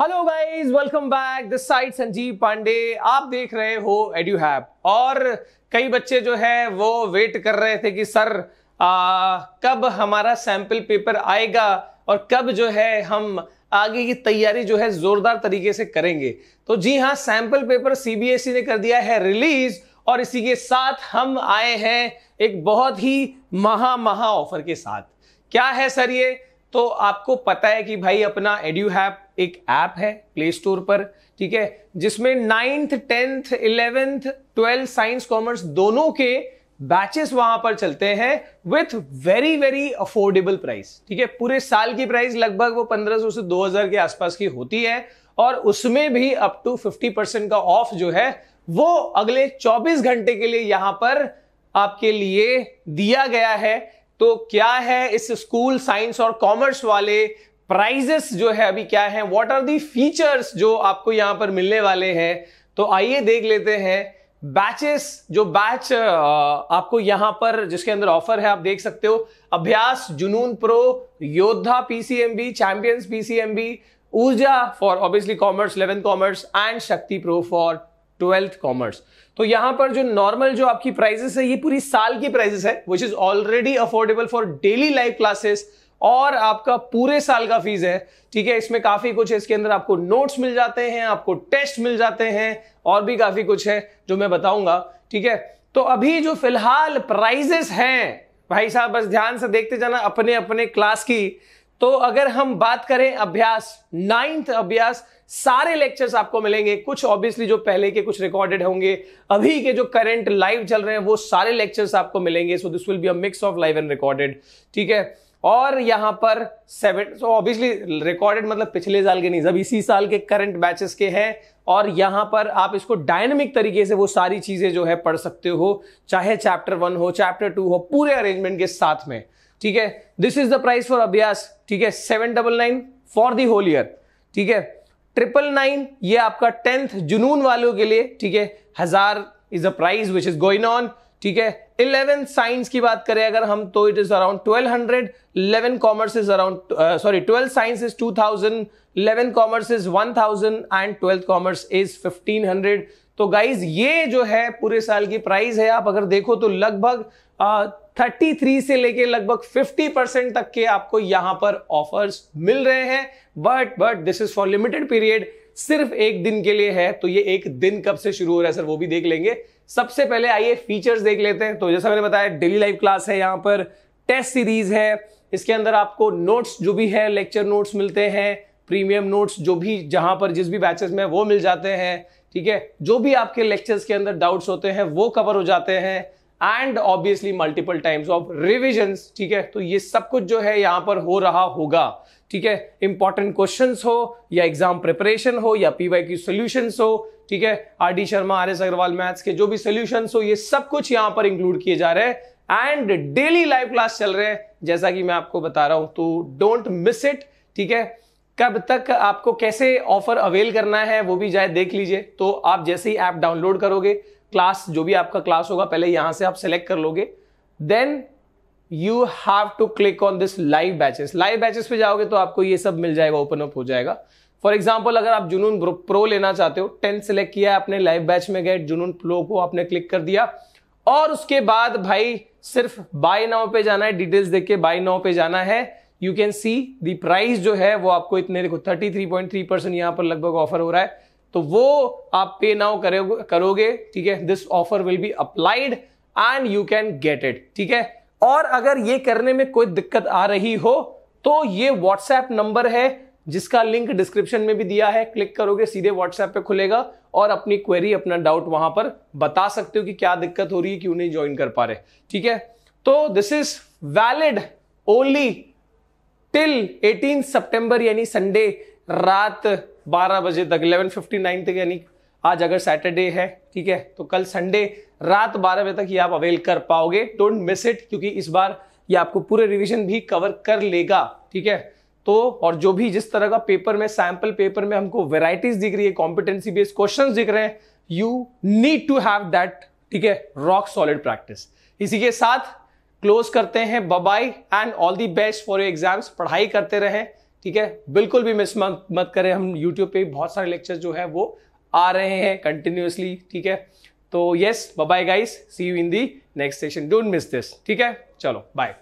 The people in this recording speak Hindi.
hello guys welcome back this side Sanjeev Pandey आप देख रहे हो एड्यू हैप और कई बच्चे जो है वो वेट कर रहे थे कि सर आ, कब हमारा सैंपल पेपर आएगा और कब जो है हम आगे की तैयारी जो है जोरदार तरीके से करेंगे तो जी हाँ सैंपल पेपर सीबीएसई ने कर दिया है रिलीज और इसी के साथ हम आए हैं एक बहुत ही महा महा ऑफर के साथ क्या है सर ये तो आपको पता है कि भाई अपना एड्यू हैप एक ऐप है प्ले स्टोर पर ठीक है जिसमें ninth tenth eleventh twelfth science commerce दोनों के बैचेस वहां पर चलते हैं with very very affordable price ठीक है पूरे साल की प्राइस लगभग वो 1500 से 2000 के आसपास की होती है और उसमें भी अप टू 50 परसेंट का ऑफ जो है वो अगले 24 घंटे के लिए यहां पर आपके लिए दिया गया है तो क्या है इस स्कूल साइंस और कॉमर्स वाले प्राइजेस जो है अभी क्या है वॉट आर दी फीचर्स जो आपको यहाँ पर मिलने वाले हैं तो आइए देख लेते हैं बैचेस जो बैच आपको यहां पर जिसके अंदर ऑफर है आप देख सकते हो अभ्यास Junoon pro Yoddha PCMB champions PCMB Urja for obviously commerce eleven commerce and Shakti pro for twelfth commerce तो यहां पर जो नॉर्मल जो आपकी प्राइजेस है ये पूरी साल की प्राइजेस है which is already affordable for daily life classes और आपका पूरे साल का फीस है ठीक है इसमें काफी कुछ है इसके अंदर आपको नोट्स मिल जाते हैं आपको टेस्ट मिल जाते हैं और भी काफी कुछ है जो मैं बताऊंगा ठीक है तो अभी जो फिलहाल प्राइजेस हैं भाई साहब बस ध्यान से देखते जाना अपने अपने क्लास की तो अगर हम बात करें अभ्यास नाइन्थ अभ्यास सारे लेक्चर्स आपको मिलेंगे कुछ ऑब्वियसली जो पहले के कुछ रिकॉर्डेड होंगे अभी के जो करंट लाइव चल रहे हैं वो सारे लेक्चर्स आपको मिलेंगे so this will be a mix of live and recorded ठीक है और यहां पर सेवन सो ऑब्वियसली रिकॉर्डेड मतलब पिछले साल के नहीं सब इसी साल के करंट बैचेस के हैं और यहां पर आप इसको डायनेमिक तरीके से वो सारी चीजें जो है पढ़ सकते हो चाहे चैप्टर वन हो चैप्टर टू हो पूरे अरेंजमेंट के साथ में ठीक है this is the price for Abhyas ठीक है seven double nine for the whole year ठीक है ट्रिपल नाइन ये आपका टेंथ जुनून वालों के लिए ठीक है हजार is the price which is going on ठीक है इलेवन साइंस की बात करें अगर हम तो it is around twelve hundred eleven commerce is around sorry twelve science is two thousand eleven commerce is one thousand and twelfth commerce is fifteen hundred तो गाइज ये जो है पूरे साल की प्राइस है आप अगर देखो तो लगभग uh, 33 से लेके लगभग 50 परसेंट तक के आपको यहां पर ऑफर्स मिल रहे हैं but but this is for limited period सिर्फ एक दिन के लिए है तो ये एक दिन कब से शुरू हो रहा है सर वो भी देख लेंगे सबसे पहले आइए फीचर्स देख लेते हैं तो जैसा मैंने बताया डेली लाइव क्लास है यहाँ पर टेस्ट सीरीज है इसके अंदर आपको नोट्स जो भी है लेक्चर नोट्स मिलते हैं प्रीमियम नोट्स जो भी जहां पर जिस भी बैचेस में वो मिल जाते हैं ठीक है जो भी आपके लेक्चर्स के अंदर डाउट्स होते हैं वो कवर हो जाते हैं and obviously multiple times of revision ठीक है तो ये सब कुछ जो है यहाँ पर हो रहा होगा ठीक है इंपॉर्टेंट क्वेश्चन हो या एग्जाम प्रिपरेशन हो या पीवाई की सोल्यूशन हो ठीक है R D Sharma R S Aggarwal maths के जो भी सोल्यूशन हो ये सब कुछ यहाँ पर इंक्लूड किए जा रहे हैं एंड डेली लाइव क्लास चल रहे हैं जैसा कि मैं आपको बता रहा हूं तो डोंट मिस इट ठीक है कब तक आपको कैसे ऑफर अवेल करना है वो भी जाए देख लीजिए तो आप जैसे ही ऐप डाउनलोड करोगे क्लास जो भी आपका क्लास होगा पहले यहां से आप सेलेक्ट कर लोगे then you have to click on this live batches live batches पे जाओगे तो आपको ये सब मिल जाएगा ओपन अप हो जाएगा फॉर एग्जाम्पल अगर आप जुनून प्रो लेना चाहते हो टेंथ सेलेक्ट किया आपने लाइव बैच में गए जुनून प्रो को आपने क्लिक कर दिया और उसके बाद भाई सिर्फ बाय नाउ पे जाना है डिटेल्स देख के बाय नाउ पे जाना है you can see the price जो है वो आपको इतने देखो thirty three point three percent यहाँ पर लगभग ऑफर हो रहा है तो वो आप पे नाउ करोगे करोगे ठीक है this offer will be applied and you can get it ठीक है और अगर ये करने में कोई दिक्कत आ रही हो तो ये व्हाट्सएप नंबर है जिसका लिंक डिस्क्रिप्शन में भी दिया है क्लिक करोगे सीधे व्हाट्सएप पे खुलेगा और अपनी क्वेरी अपना डाउट वहां पर बता सकते हो कि क्या दिक्कत हो रही है क्यों नहीं ज्वाइन कर पा रहे ठीक है तो this is valid only till 18 सितंबर यानी संडे रात 12 बजे तक 11:59 तक यानी आज अगर सैटरडे है ठीक है तो कल संडे रात 12 बजे तक ये आप अवेल कर पाओगे डोंट मिस इट क्योंकि इस बार ये आपको पूरे रिविजन भी कवर कर लेगा ठीक है तो और जो भी जिस तरह का पेपर में सैंपल पेपर में हमको वेराइटीज दिख रही है कॉम्पिटेंसी बेस्ड क्वेश्चन दिख रहे हैं you need to have that ठीक है रॉक सॉलिड प्रैक्टिस इसी के साथ क्लोज करते हैं bye bye and all the best for your exams पढ़ाई करते रहें ठीक है बिल्कुल भी मिस मत करें हम यूट्यूब पे बहुत सारे लेक्चर जो है वो आ रहे हैं कंटिन्यूसली ठीक है तो yes bye guys see you in the next session don't miss this ठीक है चलो बाय